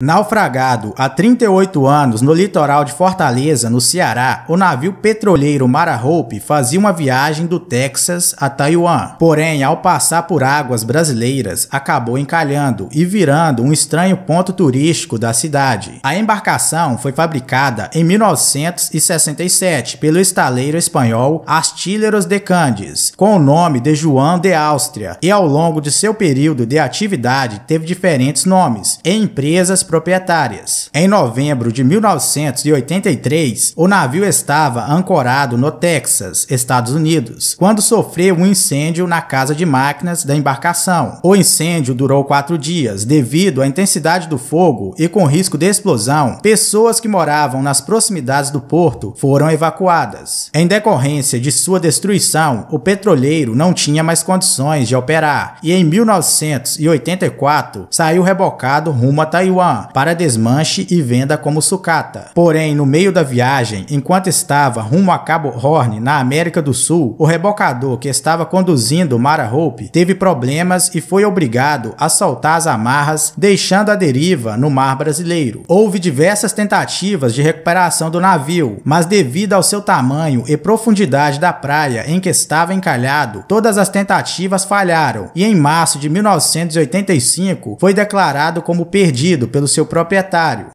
Naufragado há 38 anos no litoral de Fortaleza, no Ceará, o navio petroleiro Mara Hope fazia uma viagem do Texas a Taiwan. Porém, ao passar por águas brasileiras, acabou encalhando e virando um estranho ponto turístico da cidade. A embarcação foi fabricada em 1967 pelo estaleiro espanhol Astilleros de Candes, com o nome de João de Áustria, e ao longo de seu período de atividade teve diferentes nomes e empresas proprietárias. Em novembro de 1983, o navio estava ancorado no Texas, Estados Unidos, quando sofreu um incêndio na casa de máquinas da embarcação. O incêndio durou quatro dias devido à intensidade do fogo e com risco de explosão. Pessoas que moravam nas proximidades do porto foram evacuadas. Em decorrência de sua destruição, o petroleiro não tinha mais condições de operar e em 1984 saiu rebocado rumo a Taiwan para desmanche e venda como sucata. Porém, no meio da viagem, enquanto estava rumo a Cabo Horn, na América do Sul, o rebocador que estava conduzindo Mara Hope teve problemas e foi obrigado a soltar as amarras, deixando a deriva no mar brasileiro. Houve diversas tentativas de recuperação do navio, mas devido ao seu tamanho e profundidade da praia em que estava encalhado, todas as tentativas falharam e em março de 1985 foi declarado como perdido pelo seu proprietário.